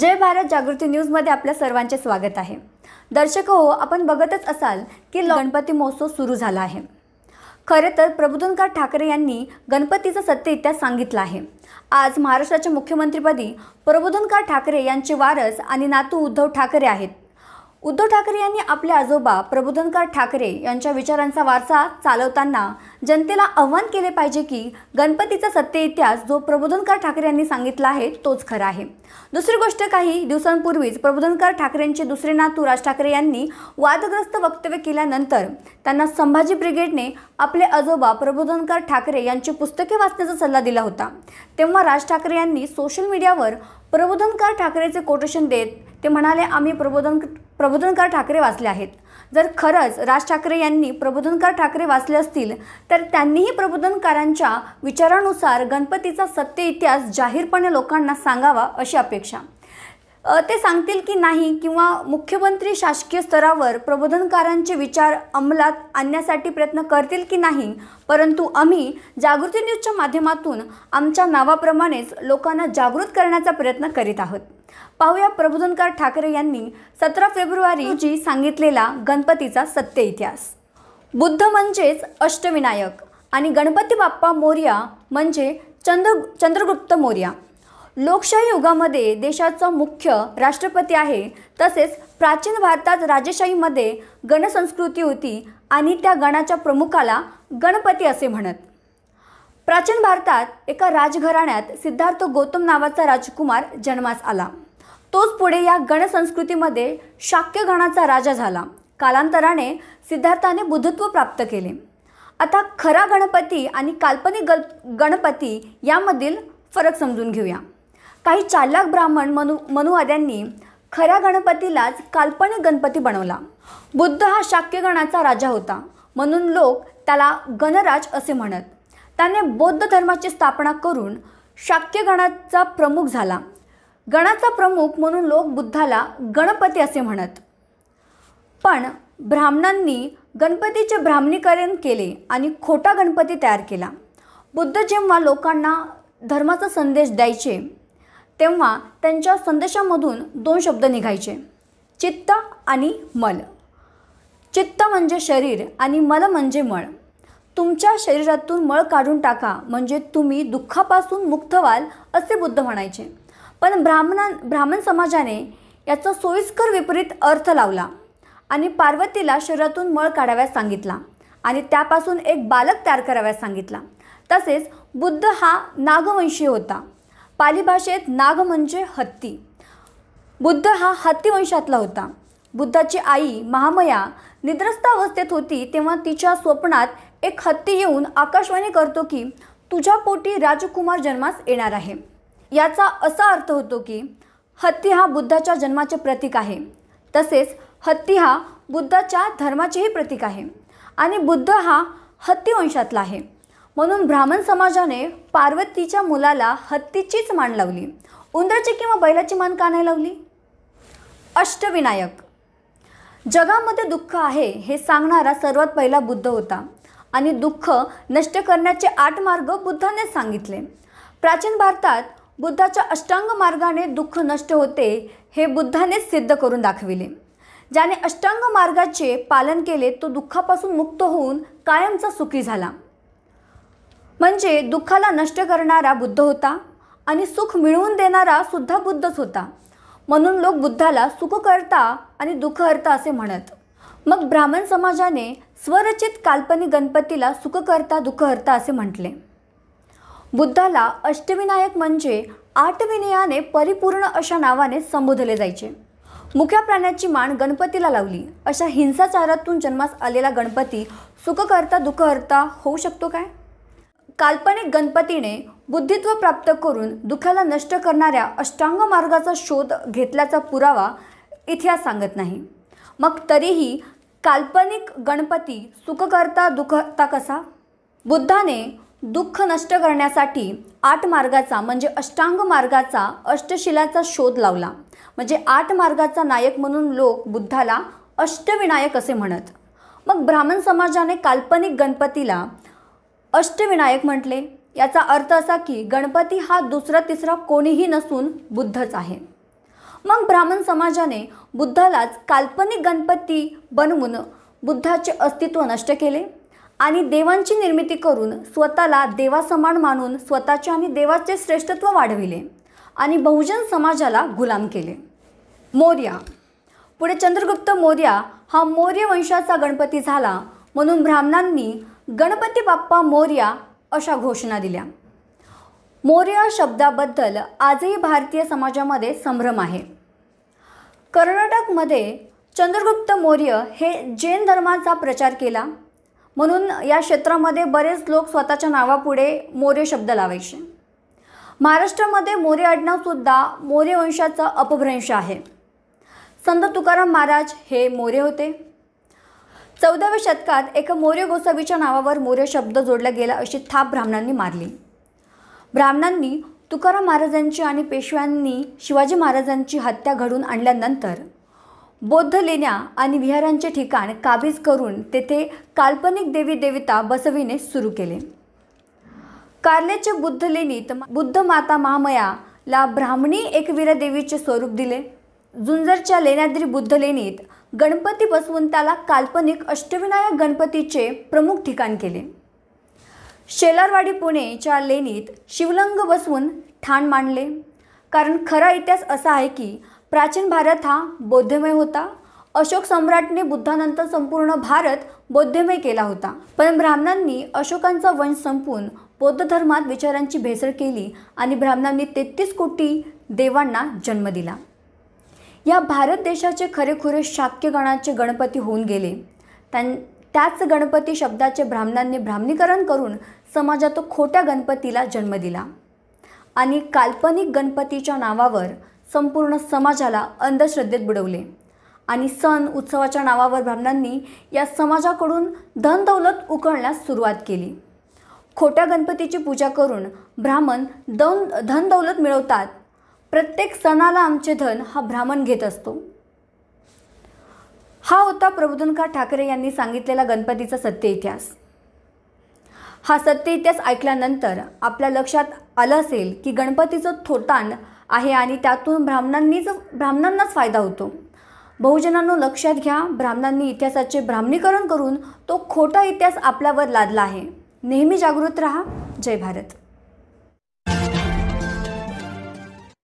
जय भारत जागृती न्यूजमध्ये आपल्या सर्वांचे स्वागत आहे दर्शक हो आपण बघतच असाल की गणपती महोत्सव सुरू झाला आहे खरे तर प्रबोधनकार ठाकरे यांनी गणपतीचा सत्य इतिहास सांगितला आहे आज महाराष्ट्राच्या मुख्यमंत्रीपदी प्रबोधनकार ठाकरे यांचे वारस आणि नातू उद्धव ठाकरे आहेत उद्धव ठाकरे यांनी आपले आजोबा प्रबोधनकार ठाकरे यांच्या विचारांचा वारसा चालवताना जनतेला आव्हान केले पाहिजे की गणपतीचा सत्य इतिहास जो प्रबोधनकार ठाकरे यांनी सांगितला आहे तोच खरा आहे दुसरी गोष्ट काही दिवसांपूर्वीच प्रबोधनकार ठाकरेंचे दुसरे नातू राज ठाकरे यांनी वादग्रस्त वक्तव्य केल्यानंतर त्यांना संभाजी ब्रिगेडने आपले आजोबा प्रबोधनकार ठाकरे यांची पुस्तके वाचण्याचा सल्ला दिला होता तेव्हा राज ठाकरे यांनी सोशल मीडियावर प्रबोधनकार ठाकरेचे कोटेशन देत ते म्हणाले आम्ही प्रबोधन प्रबोधनकार ठाकरे वाचले आहेत जर खरंच राज ठाकरे यांनी प्रबोधनकार ठाकरे वाचले असतील तर त्यांनीही प्रबोधनकारांच्या विचारानुसार गणपतीचा सत्य इतिहास जाहीरपणे लोकांना सांगावा अशी अपेक्षा ते सांगतील की नाही किंवा मुख्यमंत्री शासकीय स्तरावर प्रबोधनकारांचे विचार अंमलात आणण्यासाठी प्रयत्न करतील की नाही परंतु आम्ही जागृती न्यूजच्या माध्यमातून आमच्या नावाप्रमाणेच लोकांना जागृत करण्याचा प्रयत्न करीत आहोत पाहूया प्रबोधनकार ठाकरे यांनी सतरा फेब्रुवारी रोजी सांगितलेला गणपतीचा सत्य इतिहास बुद्ध म्हणजेच अष्टविनायक आणि गणपती बाप्पा मोर्या म्हणजे चंद्र चंद्रगुप्त मोर्या लोकशाही युगामध्ये देशाचा मुख्य राष्ट्रपती आहे तसेच प्राचीन भारतात राजेशाहीमध्ये गणसंस्कृती होती आणि त्या गणाच्या प्रमुखाला गणपती असे म्हणत प्राचीन भारतात एका राजघराण्यात सिद्धार्थ गौतम नावाचा राजकुमार जन्मास आला तोच पुढे या गणसंस्कृतीमध्ये शाक्य गणाचा राजा झाला कालांतराने सिद्धार्थाने बुद्धत्व प्राप्त केले आता खरा गणपती आणि काल्पनिक गणपती यामधील फरक समजून घेऊया काही चालाक ब्राह्मण मनु मनुवाद्यांनी खऱ्या गणपतीलाच काल्पनिक गणपती बनवला बुद्ध हा शाक्य गणाचा राजा होता म्हणून लोक त्याला गणराज असे म्हणत त्याने बौद्ध धर्माची स्थापना करून शाक्य प्रमुख झाला गणाचा प्रमुख म्हणून लोक बुद्धाला गणपती असे म्हणत पण ब्राह्मणांनी गणपतीचे ब्राह्मणीकरण केले आणि खोटा गणपती तयार केला बुद्ध जेव्हा लोकांना धर्माचा संदेश द्यायचे तेव्हा त्यांच्या संदेशामधून दोन शब्द निघायचे चित्त आणि मल चित्त म्हणजे शरीर आणि मल म्हणजे मळ तुमच्या शरीरातून मळ काढून टाका म्हणजे तुम्ही दुःखापासून मुक्त व्हाल असे बुद्ध म्हणायचे पण ब्राह्मणां ब्राह्मण समाजाने याचा सोयीस्कर विपरीत अर्थ लावला आणि पार्वतीला शरीरातून मळ काढाव्यास सांगितला आणि त्यापासून एक बालक तयार कराव्यास सांगितला तसेच बुद्ध हा नागवंशी होता पाली भाषेत नाग म्हणजे हत्ती बुद्ध हा हत्तीवंशातला होता बुद्धाची आई महामया निद्रस्थ अवस्थेत होती तेव्हा तिच्या स्वप्नात एक हत्ती येऊन आकाशवाणी करतो की तुझ्या पोटी राजकुमार जन्मास येणार आहे याचा असा अर्थ होतो की हत्ती हा बुद्धाच्या जन्माचे प्रतीक आहे तसेच हत्ती हा बुद्धाच्या धर्माचेही प्रतीक आहे आणि बुद्ध हा हत्तीवंशातला आहे म्हणून ब्राह्मण समाजाने पार्वतीच्या मुलाला हत्तीचीच मान लावली उंदराची किंवा बैलाची मान का नाही लावली अष्टविनायक जगामध्ये दुःख आहे हे सांगणारा सर्वात पहिला बुद्ध होता आणि दुःख नष्ट करण्याचे आठ मार्ग बुद्धाने सांगितले प्राचीन भारतात बुद्धाच्या अष्टांग मार्गाने दुःख नष्ट होते हे बुद्धाने सिद्ध करून दाखविले ज्याने अष्टांग मार्गाचे पालन केले तो दुःखापासून मुक्त होऊन कायमचा सुखी झाला म्हणजे दुःखाला नष्ट करणारा बुद्ध होता आणि सुख मिळवून देणारा सुद्धा बुद्धच होता म्हणून लोक बुद्धाला सुखकर्ता आणि दुःखहर्ता असे म्हणत मग ब्राह्मण समाजाने स्वरचित काल्पनिक गणपतीला सुखकर्ता दुःखहर्ता असे म्हटले बुद्धाला अष्टविनायक म्हणजे आठविनयाने परिपूर्ण अशा नावाने संबोधले जायचे मुख्या प्राण्याची मान गणपतीला लावली अशा हिंसाचारातून जन्मास आलेला गणपती सुखकर्ता दुःखहर्ता होऊ शकतो काय काल्पनिक गणपतीने बुद्धित्व प्राप्त करून दुःखाला नष्ट करणाऱ्या अष्टांग मार्गाचा शोध घेतल्याचा पुरावा इतिहास सांगत नाही मग तरीही काल्पनिक गणपती सुखकर्ता दुखता कसा बुद्धाने दुःख नष्ट करण्यासाठी आठ मार्गाचा म्हणजे अष्टांग मार्गाचा अष्टशिलाचा शोध लावला म्हणजे आठ मार्गाचा नायक म्हणून लोक बुद्धाला अष्टविनायक असे म्हणत मग ब्राह्मण समाजाने काल्पनिक गणपतीला अष्टविनायक म्हटले याचा अर्थ असा की गणपती हा दुसरा तिसरा कोणीही नसून बुद्धच आहे मग ब्राह्मण समाजाने बुद्धालाच काल्पनिक गणपती बनवून बुद्धाचे अस्तित्व नष्ट केले आणि देवांची निर्मिती करून स्वतःला देवासमान मानून स्वतःचे आणि देवाचे श्रेष्ठत्व वाढविले आणि बहुजन समाजाला गुलाम केले मौर्या पुढे चंद्रगुप्त मौर्या हा मौर्य वंशाचा गणपती झाला म्हणून ब्राह्मणांनी गणपती बाप्पा मौर्या अशा घोषणा दिल्या मौर्य शब्दाबद्दल आजही भारतीय समाजामध्ये संभ्रम आहे कर्नाटकमध्ये चंद्रगुप्त मौर्य हे जैन धर्माचा प्रचार केला म्हणून या क्षेत्रामध्ये बरेच लोक स्वतःच्या नावापुढे मौर्य शब्द लावायचे महाराष्ट्रामध्ये मौर्य आडनावसुद्धा मौर्य वंशाचा अपभ्रंश आहे संत तुकाराम महाराज हे मौर्य होते चौदाव्या शतकात एका मौर्य गोसावीच्या नावावर मौर्य शब्द जोडला गेला अशी थाप ब्राह्मणांनी मारली ब्राह्मणांनी तुकाराम महाराजांची आणि पेशव्यांनी शिवाजी महाराजांची हत्या घडून आणल्यानंतर बौद्ध लेण्या आणि विहारांचे ठिकाण काबीज करून तेथे काल्पनिक देवी देवता बसविणे सुरू केले कार्ल्याच्या बुद्ध लेणीत बुद्ध माता महामयाला ब्राह्मणी एकवीरा देवीचे स्वरूप दिले जुंजरच्या लेण्याद्री बुद्ध लेणीत गणपती बसवून त्याला काल्पनिक अष्टविनायक गणपतीचे प्रमुख ठिकाण केले शेलारवाडी पुणेच्या लेणीत शिवलंग बसवून ठाण मांडले कारण खरा इतिहास असा आहे की प्राचीन भारत हा बौद्धमय होता अशोक सम्राटने बुद्धानंतर संपूर्ण भारत बौद्धमय केला होता पण ब्राह्मणांनी अशोकांचा वंश संपून बौद्ध धर्मात विचारांची भेसळ केली आणि ब्राह्मणांनी तेहतीस कोटी देवांना जन्म दिला या भारत देशाचे खरेखुरे शाक्यगणाचे गणपती होऊन गेले त्यां त्याच गणपती शब्दाचे ब्राह्मणांनी ब्राह्मणीकरण करून समाजात खोट्या गणपतीला जन्म दिला आणि काल्पनिक गणपतीच्या नावावर संपूर्ण समाजाला अंधश्रद्धेत बुडवले आणि सण उत्सवाच्या नावावर ब्राह्मणांनी या समाजाकडून धनदौलत उकळण्यास सुरुवात केली खोट्या गणपतीची पूजा करून ब्राह्मण दौन धनदौलत मिळवतात प्रत्येक सणाला आमचे धन हा ब्राह्मण घेत असतो हा होता प्रबोधनकार ठाकरे यांनी सांगितलेला गणपतीचा सत्य इतिहास हा सत्य इतिहास ऐकल्यानंतर आपल्या लक्षात आलं असेल की गणपतीचं थोटाण आहे आणि त्यातून ब्राह्मणांनीच ब्राह्मणांनाच फायदा होतो बहुजनांनो लक्षात घ्या ब्राह्मणांनी इतिहासाचे ब्राह्मणीकरण करून तो खोटा इतिहास आपल्यावर लादला आहे नेहमी जागृत रहा जय भारत